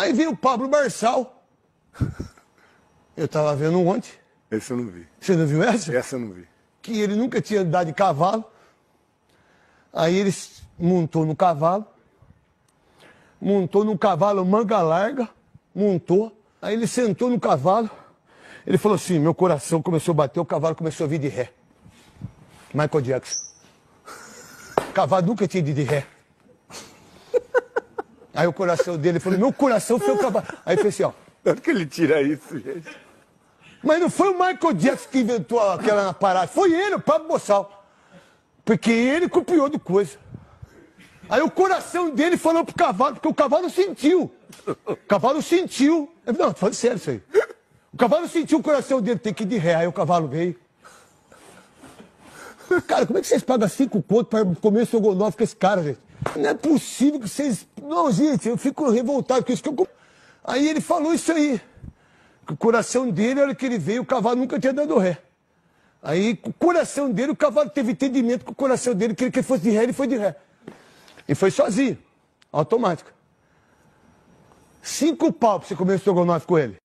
Aí veio o Pablo Marçal. Eu tava vendo ontem. Essa eu não vi. Você não viu essa? Essa eu não vi. Que ele nunca tinha andado de cavalo. Aí ele montou no cavalo. Montou no cavalo manga larga. Montou. Aí ele sentou no cavalo. Ele falou assim: meu coração começou a bater, o cavalo começou a vir de ré. Michael Jackson. O cavalo nunca tinha ido de ré. Aí o coração dele falou, meu coração foi o cavalo. Aí fez assim, ó. Onde que ele tira isso, gente? Mas não foi o Michael Jackson que inventou aquela parada. Foi ele, o Pablo Boçal. Porque ele copiou do coisa. Aí o coração dele falou pro cavalo, porque o cavalo sentiu. O cavalo sentiu. Não, tô falando sério isso aí. O cavalo sentiu o coração dele ter que ir de ré. Aí o cavalo veio. Cara, como é que vocês pagam cinco contos para comer o estrogonofe com esse cara, gente? Não é possível que vocês não, gente, eu fico revoltado com isso que eu. Aí ele falou isso aí. Que o coração dele, era hora que ele veio, o cavalo nunca tinha dado ré. Aí, o coração dele, o cavalo teve entendimento com o coração dele, que ele que fosse de ré, ele foi de ré. E foi sozinho, automático. Cinco pau pra você comer nós com ele.